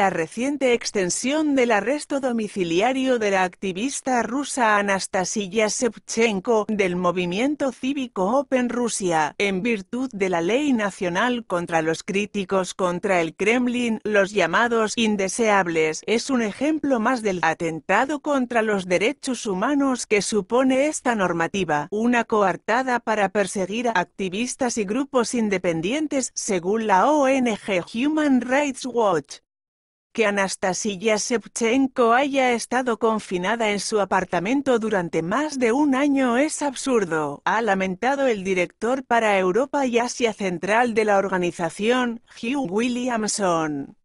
la reciente extensión del arresto domiciliario de la activista rusa Anastasia Shevchenko del movimiento cívico Open Rusia, en virtud de la ley nacional contra los críticos contra el Kremlin, los llamados indeseables, es un ejemplo más del atentado contra los derechos humanos que supone esta normativa, una coartada para perseguir a activistas y grupos independientes, según la ONG Human Rights Watch que Anastasia Shevchenko haya estado confinada en su apartamento durante más de un año es absurdo, ha lamentado el director para Europa y Asia Central de la organización, Hugh Williamson.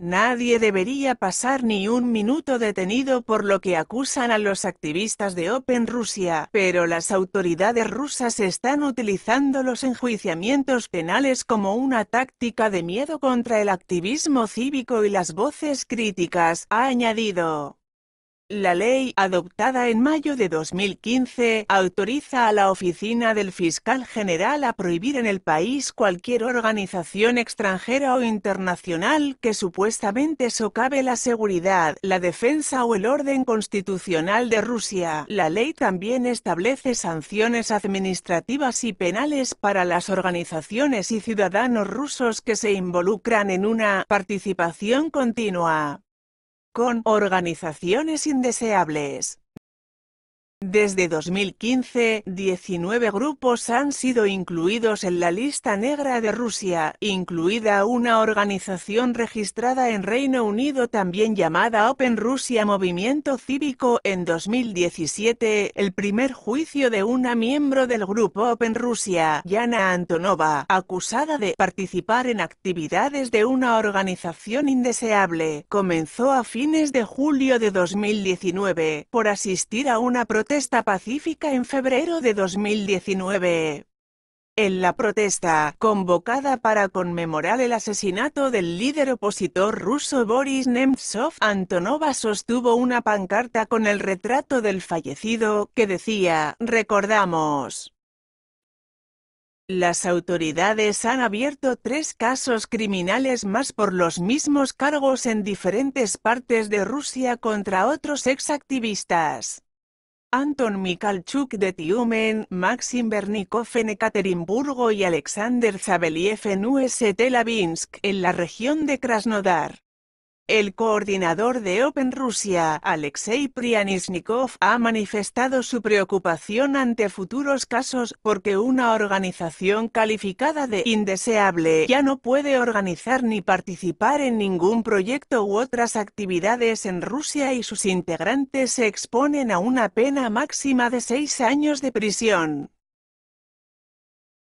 Nadie debería pasar ni un minuto detenido por lo que acusan a los activistas de Open Rusia, pero las autoridades rusas están utilizando los enjuiciamientos penales como una táctica de miedo contra el activismo cívico y las voces críticas, ha añadido. La ley, adoptada en mayo de 2015, autoriza a la Oficina del Fiscal General a prohibir en el país cualquier organización extranjera o internacional que supuestamente socave la seguridad, la defensa o el orden constitucional de Rusia. La ley también establece sanciones administrativas y penales para las organizaciones y ciudadanos rusos que se involucran en una participación continua con organizaciones indeseables. Desde 2015, 19 grupos han sido incluidos en la lista negra de Rusia, incluida una organización registrada en Reino Unido también llamada Open Russia Movimiento Cívico. En 2017, el primer juicio de una miembro del grupo Open Russia, Yana Antonova, acusada de participar en actividades de una organización indeseable, comenzó a fines de julio de 2019, por asistir a una protesta esta pacífica en febrero de 2019. En la protesta, convocada para conmemorar el asesinato del líder opositor ruso Boris Nemtsov, Antonova sostuvo una pancarta con el retrato del fallecido, que decía, recordamos. Las autoridades han abierto tres casos criminales más por los mismos cargos en diferentes partes de Rusia contra otros exactivistas. Anton Mikalchuk de Tiumen, Maxim Bernikov en Ekaterimburgo y Alexander Zabeliev en UST Lavinsk, en la región de Krasnodar. El coordinador de Open Rusia, Alexei Prianishnikov, ha manifestado su preocupación ante futuros casos porque una organización calificada de indeseable ya no puede organizar ni participar en ningún proyecto u otras actividades en Rusia y sus integrantes se exponen a una pena máxima de seis años de prisión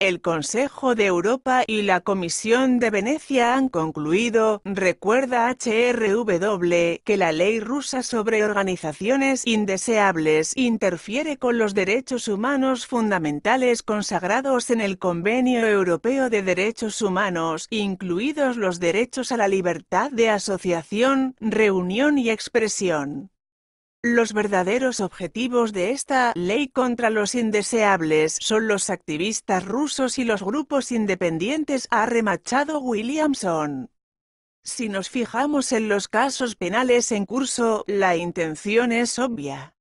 el Consejo de Europa y la Comisión de Venecia han concluido, recuerda HRW, que la ley rusa sobre organizaciones indeseables interfiere con los derechos humanos fundamentales consagrados en el Convenio Europeo de Derechos Humanos, incluidos los derechos a la libertad de asociación, reunión y expresión. Los verdaderos objetivos de esta ley contra los indeseables son los activistas rusos y los grupos independientes, ha remachado Williamson. Si nos fijamos en los casos penales en curso, la intención es obvia.